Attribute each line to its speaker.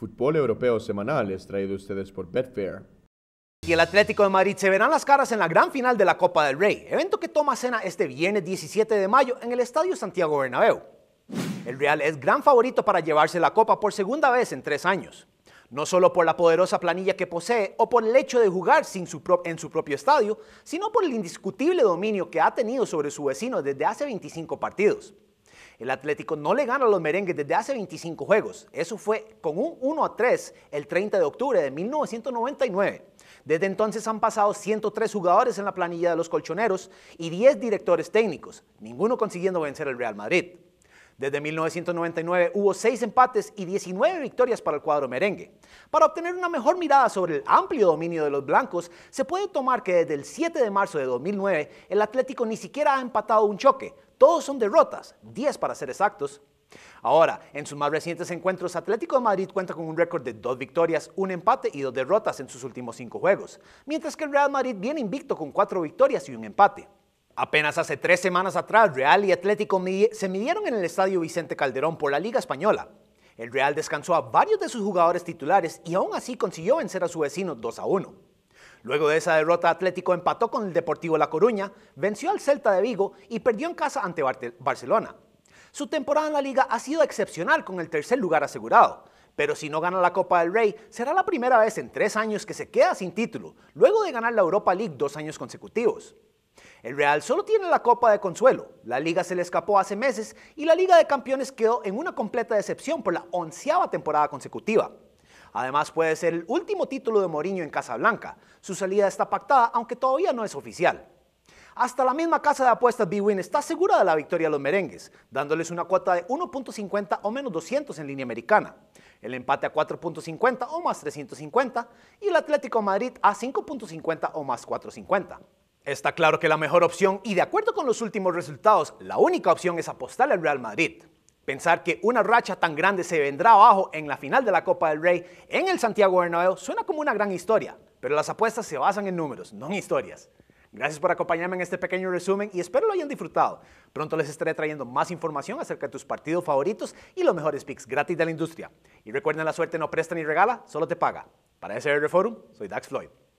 Speaker 1: Fútbol Europeo Semanal es traído ustedes por Betfair. Y el Atlético de Madrid se verán las caras en la gran final de la Copa del Rey, evento que toma cena este viernes 17 de mayo en el Estadio Santiago Bernabéu. El Real es gran favorito para llevarse la Copa por segunda vez en tres años, no solo por la poderosa planilla que posee o por el hecho de jugar sin en su propio estadio, sino por el indiscutible dominio que ha tenido sobre su vecino desde hace 25 partidos. El Atlético no le gana a los merengues desde hace 25 juegos. Eso fue con un 1 a 3 el 30 de octubre de 1999. Desde entonces han pasado 103 jugadores en la planilla de los colchoneros y 10 directores técnicos, ninguno consiguiendo vencer al Real Madrid. Desde 1999 hubo 6 empates y 19 victorias para el cuadro merengue. Para obtener una mejor mirada sobre el amplio dominio de los blancos, se puede tomar que desde el 7 de marzo de 2009 el Atlético ni siquiera ha empatado un choque. Todos son derrotas, 10 para ser exactos. Ahora, en sus más recientes encuentros, Atlético de Madrid cuenta con un récord de 2 victorias, un empate y dos derrotas en sus últimos 5 juegos, mientras que el Real Madrid viene invicto con cuatro victorias y un empate. Apenas hace tres semanas atrás, Real y Atlético se midieron en el Estadio Vicente Calderón por la Liga Española. El Real descansó a varios de sus jugadores titulares y aún así consiguió vencer a su vecino 2 a 1. Luego de esa derrota, Atlético empató con el Deportivo La Coruña, venció al Celta de Vigo y perdió en casa ante Barcelona. Su temporada en la liga ha sido excepcional con el tercer lugar asegurado, pero si no gana la Copa del Rey, será la primera vez en tres años que se queda sin título, luego de ganar la Europa League dos años consecutivos. El Real solo tiene la Copa de Consuelo, la liga se le escapó hace meses y la Liga de Campeones quedó en una completa decepción por la onceava temporada consecutiva. Además puede ser el último título de Mourinho en Casablanca, su salida está pactada aunque todavía no es oficial. Hasta la misma casa de apuestas B-Win está segura de la victoria a los merengues, dándoles una cuota de 1.50 o menos 200 en línea americana, el empate a 4.50 o más 350 y el Atlético Madrid a 5.50 o más 450. Está claro que la mejor opción, y de acuerdo con los últimos resultados, la única opción es apostar al Real Madrid. Pensar que una racha tan grande se vendrá abajo en la final de la Copa del Rey en el Santiago Bernabéu suena como una gran historia, pero las apuestas se basan en números, no en historias. Gracias por acompañarme en este pequeño resumen y espero lo hayan disfrutado. Pronto les estaré trayendo más información acerca de tus partidos favoritos y los mejores picks gratis de la industria. Y recuerden, la suerte no presta ni regala, solo te paga. Para SR Forum, soy Dax Floyd.